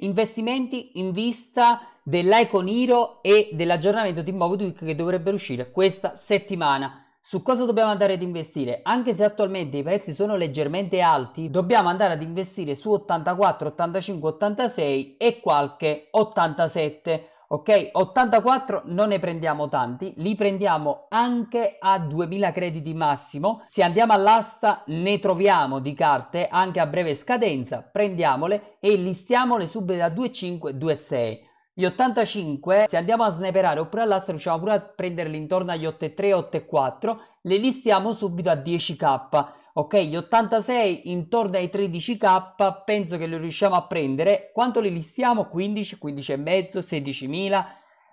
investimenti in vista dell'Icon Hero e dell'aggiornamento di MobiTweak che dovrebbero uscire questa settimana. Su cosa dobbiamo andare ad investire? Anche se attualmente i prezzi sono leggermente alti, dobbiamo andare ad investire su 84, 85, 86 e qualche 87. Ok, 84 non ne prendiamo tanti, li prendiamo anche a 2000 crediti massimo. Se andiamo all'asta ne troviamo di carte anche a breve scadenza, prendiamole e listiamole subito a 2,5, 2,6. Gli 85, se andiamo a sneperare oppure all'asta riusciamo pure a prenderli intorno agli 8,3, 8,4, le listiamo subito a 10k. Ok, gli 86 intorno ai 13k penso che li riusciamo a prendere. Quanto li listiamo? 15, 15,5, 16.000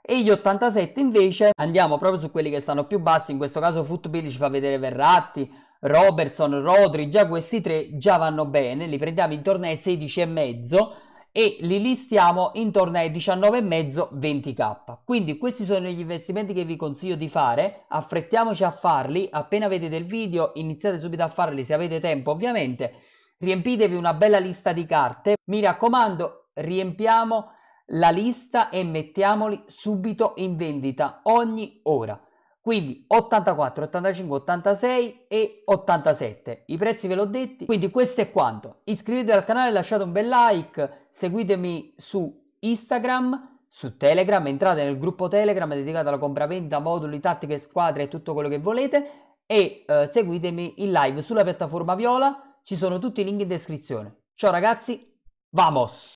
e gli 87 invece andiamo proprio su quelli che stanno più bassi, in questo caso Footbill ci fa vedere Verratti, Robertson, Rodri, già questi tre già vanno bene, li prendiamo intorno ai 16,5 e li listiamo intorno ai 19,5-20k. Quindi questi sono gli investimenti che vi consiglio di fare, affrettiamoci a farli, appena vedete il video iniziate subito a farli se avete tempo ovviamente, riempitevi una bella lista di carte, mi raccomando riempiamo la lista e mettiamoli subito in vendita ogni ora quindi 84, 85, 86 e 87. I prezzi ve l'ho detti, quindi questo è quanto. Iscrivetevi al canale, lasciate un bel like, seguitemi su Instagram, su Telegram, entrate nel gruppo Telegram dedicato alla compravendita, moduli, tattiche, squadre e tutto quello che volete e eh, seguitemi in live sulla piattaforma Viola, ci sono tutti i link in descrizione. Ciao ragazzi, vamos!